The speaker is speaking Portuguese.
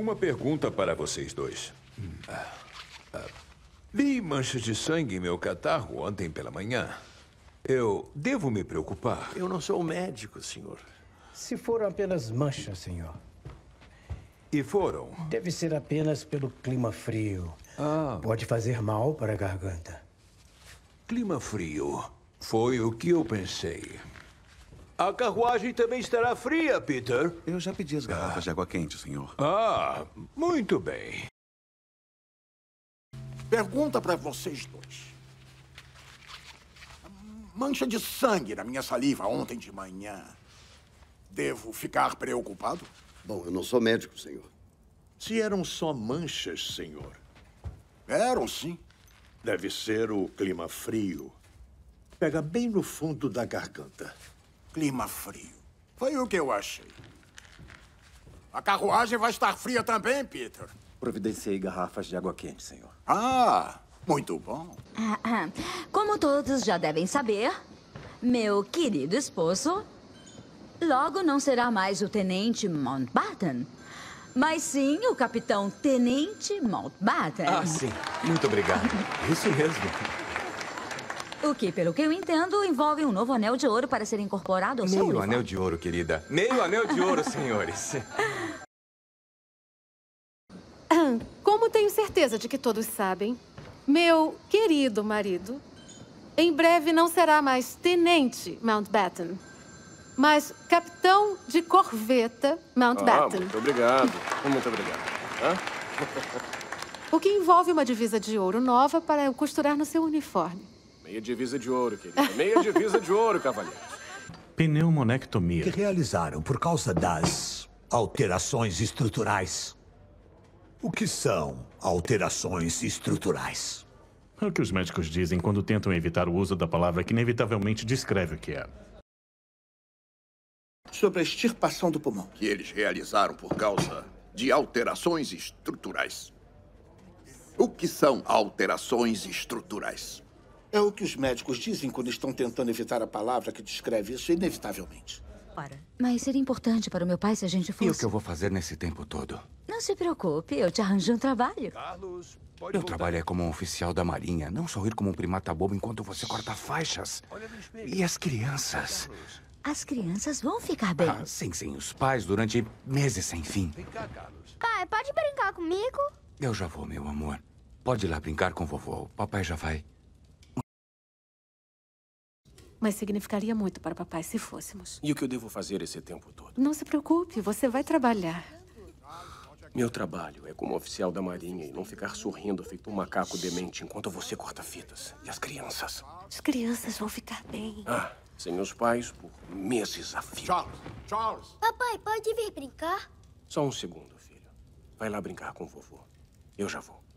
Uma pergunta para vocês dois. Ah, ah, vi manchas de sangue em meu catarro ontem pela manhã. Eu devo me preocupar? Eu não sou médico, senhor. Se foram apenas manchas, senhor. E foram? Deve ser apenas pelo clima frio. Ah. Pode fazer mal para a garganta. Clima frio. Foi o que eu pensei. A carruagem também estará fria, Peter. Eu já pedi as garrafas ah. de água quente, senhor. Ah, muito bem. Pergunta para vocês dois. Mancha de sangue na minha saliva ontem de manhã. Devo ficar preocupado? Bom, eu não sou médico, senhor. Se eram só manchas, senhor. Eram, sim. Deve ser o clima frio. Pega bem no fundo da garganta. Clima frio. Foi o que eu achei. A carruagem vai estar fria também, Peter. Providenciei garrafas de água quente, senhor. Ah, muito bom. Ah, ah. Como todos já devem saber, meu querido esposo logo não será mais o Tenente Mountbatten, mas sim o Capitão Tenente Mountbatten. Ah, sim. Muito obrigado. Isso mesmo. O que, pelo que eu entendo, envolve um novo anel de ouro para ser incorporado ao Meio seu Meio anel de ouro, querida. Meio anel de ouro, senhores. Ah, como tenho certeza de que todos sabem, meu querido marido em breve não será mais tenente Mountbatten, mas capitão de corveta Mountbatten. Ah, muito obrigado. Muito obrigado. O que envolve uma divisa de ouro nova para eu costurar no seu uniforme. Meia divisa de ouro, querida. Meia divisa de ouro, cavalheiros. Pneumonectomia. Que realizaram por causa das alterações estruturais. O que são alterações estruturais? É o que os médicos dizem quando tentam evitar o uso da palavra que inevitavelmente descreve o que é. Sobre a extirpação do pulmão. Que eles realizaram por causa de alterações estruturais. O que são alterações estruturais? É o que os médicos dizem quando estão tentando evitar a palavra que descreve isso inevitavelmente. Para. mas seria importante para o meu pai se a gente fosse... E o que eu vou fazer nesse tempo todo? Não se preocupe, eu te arranjo um trabalho. Carlos, pode Meu voltar. trabalho é como um oficial da marinha. Não sorrir como um primata bobo enquanto você corta faixas. E as crianças? As crianças vão ficar bem. Ah, sim, sim. Os pais durante meses sem fim. Vem cá, Carlos. Pai, pode brincar comigo? Eu já vou, meu amor. Pode ir lá brincar com vovô. Papai já vai. Mas significaria muito para papai se fôssemos. E o que eu devo fazer esse tempo todo? Não se preocupe, você vai trabalhar. Meu trabalho é como oficial da marinha e não ficar sorrindo feito um macaco demente enquanto você corta fitas. E as crianças? As crianças vão ficar bem. Ah, sem os pais por meses a fio. Charles! Charles! Papai, pode vir brincar? Só um segundo, filho. Vai lá brincar com o vovô. Eu já vou.